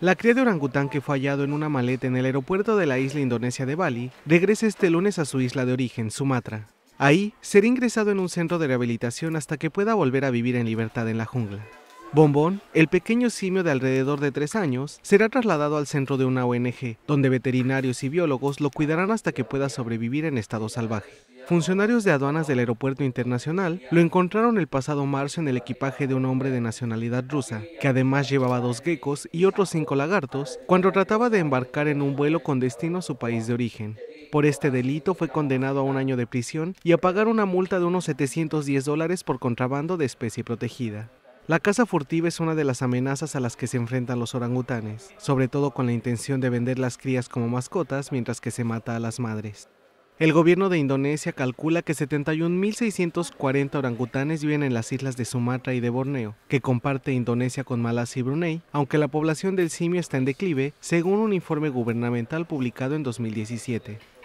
La cría de orangután que fue hallado en una maleta en el aeropuerto de la isla indonesia de Bali regresa este lunes a su isla de origen, Sumatra. Ahí será ingresado en un centro de rehabilitación hasta que pueda volver a vivir en libertad en la jungla. Bombón, el pequeño simio de alrededor de tres años, será trasladado al centro de una ONG, donde veterinarios y biólogos lo cuidarán hasta que pueda sobrevivir en estado salvaje. Funcionarios de aduanas del Aeropuerto Internacional lo encontraron el pasado marzo en el equipaje de un hombre de nacionalidad rusa, que además llevaba dos geckos y otros cinco lagartos cuando trataba de embarcar en un vuelo con destino a su país de origen. Por este delito fue condenado a un año de prisión y a pagar una multa de unos 710 dólares por contrabando de especie protegida. La caza furtiva es una de las amenazas a las que se enfrentan los orangutanes, sobre todo con la intención de vender las crías como mascotas mientras que se mata a las madres. El gobierno de Indonesia calcula que 71.640 orangutanes viven en las islas de Sumatra y de Borneo, que comparte Indonesia con Malasia y Brunei, aunque la población del simio está en declive, según un informe gubernamental publicado en 2017.